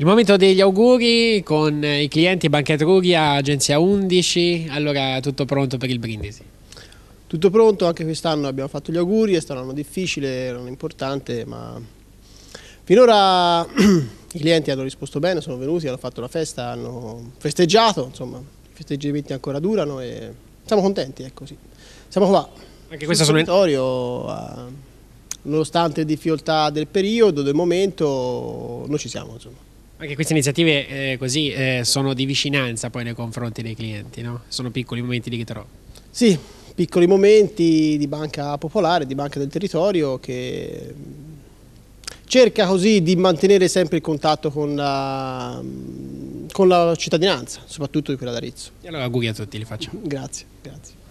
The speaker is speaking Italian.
Il momento degli auguri con i clienti Banca Etruria, Agenzia 11, allora tutto pronto per il brindisi? Tutto pronto, anche quest'anno abbiamo fatto gli auguri, è stato un anno difficile, non importante, ma finora i clienti hanno risposto bene, sono venuti, hanno fatto la festa, hanno festeggiato, insomma, i festeggiamenti ancora durano e siamo contenti, ecco sì. Siamo qua. Anche questo sono... territorio, eh, nonostante le difficoltà del periodo, del momento, noi ci siamo, insomma. Anche queste iniziative eh, così eh, sono di vicinanza poi nei confronti dei clienti, no? Sono piccoli momenti di ritrovo. Sì, piccoli momenti di banca popolare, di banca del territorio che mm, cerca così di mantenere sempre il contatto con la, mm, con la cittadinanza, soprattutto di quella d'Arezzo. E allora auguri a tutti, li faccio. Grazie, grazie.